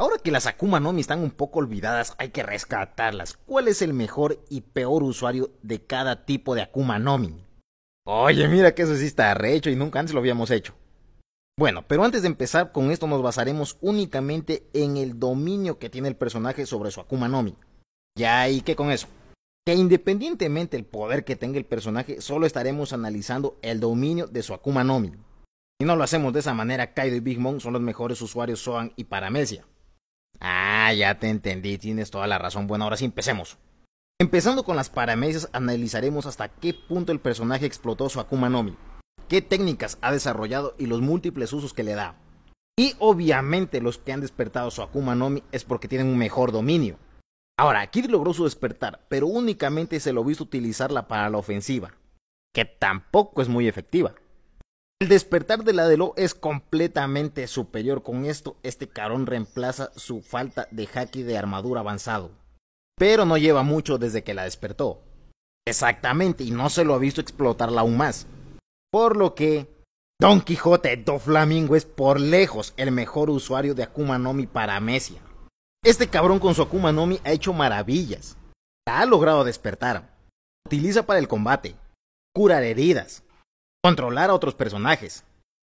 Ahora que las Akuma Nomi están un poco olvidadas, hay que rescatarlas. ¿Cuál es el mejor y peor usuario de cada tipo de Akuma Nomi? Oye, mira que eso sí está rehecho y nunca antes lo habíamos hecho. Bueno, pero antes de empezar con esto nos basaremos únicamente en el dominio que tiene el personaje sobre su Akuma Nomi. Ya, ¿y qué con eso? Que independientemente del poder que tenga el personaje, solo estaremos analizando el dominio de su Akuma Nomi. Si no lo hacemos de esa manera, Kaido y Big Mom son los mejores usuarios Soan y Paramesia. Ah, ya te entendí, tienes toda la razón. Bueno, ahora sí empecemos. Empezando con las paramedias, analizaremos hasta qué punto el personaje explotó su Akuma qué técnicas ha desarrollado y los múltiples usos que le da. Y obviamente los que han despertado su Akuma es porque tienen un mejor dominio. Ahora, Kid logró su despertar, pero únicamente se lo visto utilizarla para la ofensiva, que tampoco es muy efectiva. El despertar de la de Lo es completamente superior. Con esto, este carón reemplaza su falta de haki de armadura avanzado. Pero no lleva mucho desde que la despertó. Exactamente, y no se lo ha visto explotarla aún más. Por lo que Don Quijote do Flamingo es por lejos el mejor usuario de Akuma Mi para Mesia. Este cabrón con su Akuma Nomi ha hecho maravillas. La ha logrado despertar. Utiliza para el combate. Curar heridas controlar a otros personajes.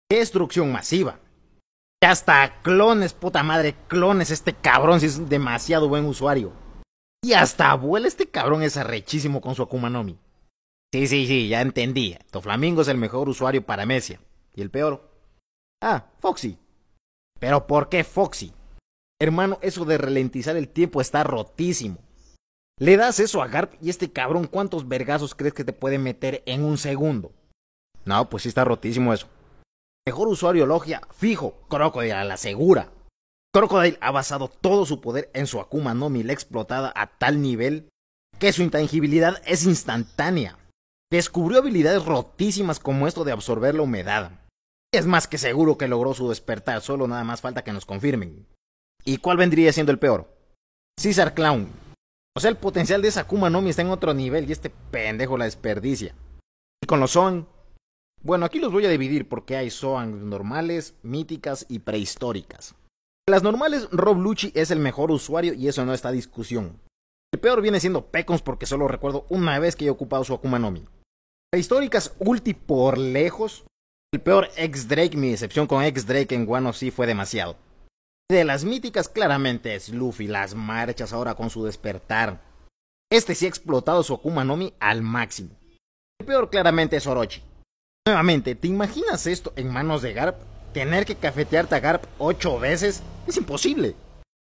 Destrucción masiva. Y hasta clones, puta madre, clones. Este cabrón si es demasiado buen usuario. Y hasta abuela, este cabrón es arrechísimo con su Akuma Sí, sí, sí, ya entendí. Toflamingo es el mejor usuario para Mesia. ¿Y el peor? Ah, Foxy. ¿Pero por qué Foxy? Hermano, eso de ralentizar el tiempo está rotísimo. Le das eso a Garp y este cabrón, ¿cuántos vergazos crees que te puede meter en un segundo? No, pues sí está rotísimo eso. Mejor usuario logia, fijo, Crocodile a la segura. Crocodile ha basado todo su poder en su Akuma Nomi la e explotada a tal nivel que su intangibilidad es instantánea. Descubrió habilidades rotísimas como esto de absorber la humedad. Es más que seguro que logró su despertar, solo nada más falta que nos confirmen. ¿Y cuál vendría siendo el peor? Caesar Clown. O sea, el potencial de esa Akuma Nomi está en otro nivel y este pendejo la desperdicia. Y con los Son, bueno, aquí los voy a dividir porque hay Zoan normales, míticas y prehistóricas. De las normales, Rob Lucci es el mejor usuario y eso no está discusión. El peor viene siendo Pecons porque solo recuerdo una vez que he ocupado su Akuma no Prehistóricas Ulti por lejos. El peor ex Drake, mi decepción con x Drake en One sí fue demasiado. De las míticas claramente es Luffy, las marchas ahora con su despertar. Este sí ha explotado su Akuma al máximo. El peor claramente es Orochi. Nuevamente, ¿te imaginas esto en manos de Garp? Tener que cafetearte a Garp ocho veces es imposible.